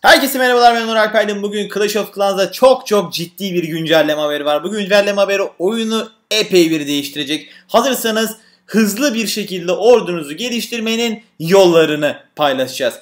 Herkese merhabalar ben Onur Alper'dim. Bugün Clash of Clans'da çok çok ciddi bir güncelleme haberi var. Bu güncelleme haberi oyunu epey bir değiştirecek. Hazırsanız hızlı bir şekilde ordunuzu geliştirmenin yollarını paylaşacağız.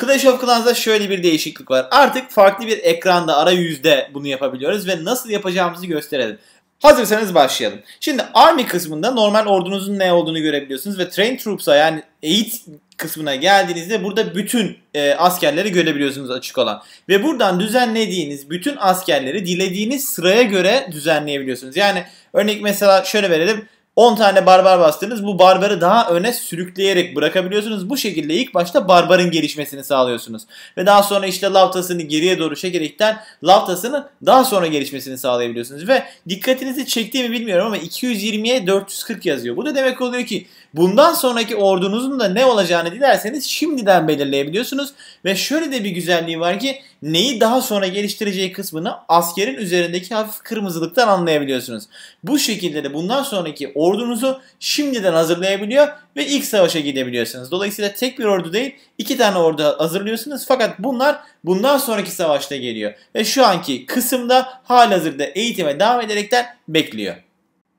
Clash of Clans'da şöyle bir değişiklik var. Artık farklı bir ekranda ara yüzde bunu yapabiliyoruz ve nasıl yapacağımızı gösterelim. Hazırsanız başlayalım. Şimdi Army kısmında normal ordunuzun ne olduğunu görebiliyorsunuz ve Train Troops'a yani eğit kısmına geldiğinizde burada bütün e, askerleri görebiliyorsunuz açık olan. Ve buradan düzenlediğiniz bütün askerleri dilediğiniz sıraya göre düzenleyebiliyorsunuz. Yani örnek mesela şöyle verelim. 10 tane barbar bastınız. Bu barbarı daha öne sürükleyerek bırakabiliyorsunuz. Bu şekilde ilk başta barbarın gelişmesini sağlıyorsunuz. Ve daha sonra işte lavtasını geriye doğru çekerekten lavtasının daha sonra gelişmesini sağlayabiliyorsunuz. Ve dikkatinizi çektiğimi bilmiyorum ama 220'ye 440 yazıyor. Bu da demek oluyor ki bundan sonraki ordunuzun da ne olacağını dilerseniz şimdiden belirleyebiliyorsunuz. Ve şöyle de bir güzelliği var ki neyi daha sonra geliştireceği kısmını askerin üzerindeki hafif kırmızılıktan anlayabiliyorsunuz. Bu şekilde de bundan sonraki ordunuzu şimdiden hazırlayabiliyor ve ilk savaşa gidebiliyorsunuz. Dolayısıyla tek bir ordu değil iki tane ordu hazırlıyorsunuz fakat bunlar bundan sonraki savaşta geliyor. Ve şu anki kısımda halihazırda eğitime devam ederekten bekliyor.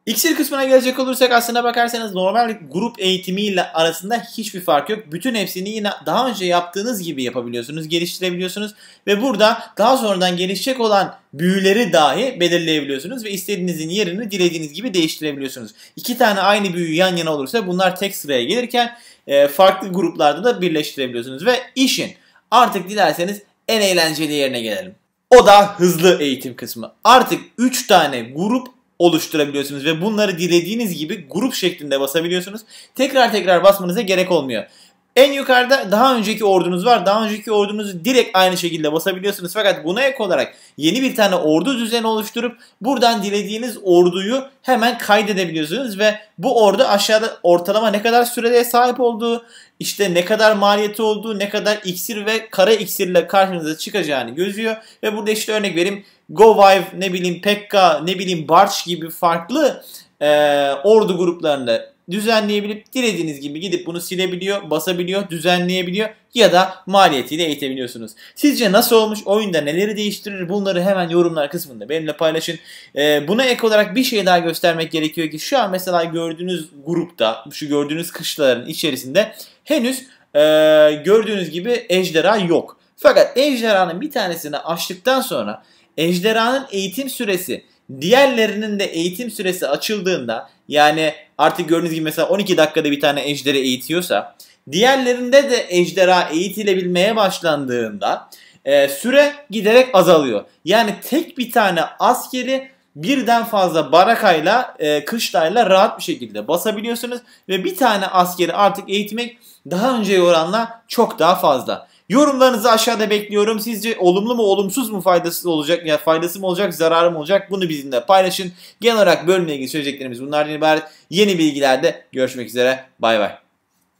İksir kısmına gelecek olursak aslına bakarsanız normal grup eğitimiyle arasında hiçbir fark yok. Bütün hepsini yine daha önce yaptığınız gibi yapabiliyorsunuz, geliştirebiliyorsunuz ve burada daha sonradan gelişecek olan büyüleri dahi belirleyebiliyorsunuz ve istediğinizin yerini dilediğiniz gibi değiştirebiliyorsunuz. İki tane aynı büyü yan yana olursa bunlar tek sıraya gelirken e, farklı gruplarda da birleştirebiliyorsunuz ve işin artık dilerseniz en eğlenceli yerine gelelim. O da hızlı eğitim kısmı. Artık 3 tane grup oluşturabiliyorsunuz ve bunları dilediğiniz gibi grup şeklinde basabiliyorsunuz. Tekrar tekrar basmanıza gerek olmuyor. En yukarıda daha önceki ordunuz var. Daha önceki ordunuzu direkt aynı şekilde basabiliyorsunuz. Fakat buna ek olarak yeni bir tane ordu düzeni oluşturup buradan dilediğiniz orduyu hemen kaydedebiliyorsunuz ve bu ordu aşağıda ortalama ne kadar sürede sahip olduğu, işte ne kadar maliyeti olduğu, ne kadar iksir ve kara ile karşınıza çıkacağını gözüyor. Ve burada işte örnek vereyim Govive, ne bileyim Pekka, ne bileyim Barç gibi farklı e, ordu gruplarında düzenleyebilip dilediğiniz gibi gidip bunu silebiliyor, basabiliyor, düzenleyebiliyor ya da maliyetiyle eğitebiliyorsunuz. Sizce nasıl olmuş? Oyunda neleri değiştirir? Bunları hemen yorumlar kısmında benimle paylaşın. Ee, buna ek olarak bir şey daha göstermek gerekiyor ki şu an mesela gördüğünüz grupta, şu gördüğünüz kışların içerisinde henüz e, gördüğünüz gibi ejderha yok. Fakat ejderhanın bir tanesini açtıktan sonra ejderhanın eğitim süresi Diğerlerinin de eğitim süresi açıldığında yani artık gördüğünüz gibi mesela 12 dakikada bir tane ejderi eğitiyorsa diğerlerinde de ejderha eğitilebilmeye başlandığında e, süre giderek azalıyor. Yani tek bir tane askeri birden fazla barakayla, e, kışlayla rahat bir şekilde basabiliyorsunuz ve bir tane askeri artık eğitmek daha önceye oranla çok daha fazla. Yorumlarınızı aşağıda bekliyorum. Sizce olumlu mu olumsuz mu faydası olacak? Ya faydası mı olacak, zararı mı olacak? Bunu bizimle paylaşın. Genel olarak bölümle ilgili söyleyeceklerimiz bunlardan ibaret. Yeni bilgilerde görüşmek üzere. Bay bay.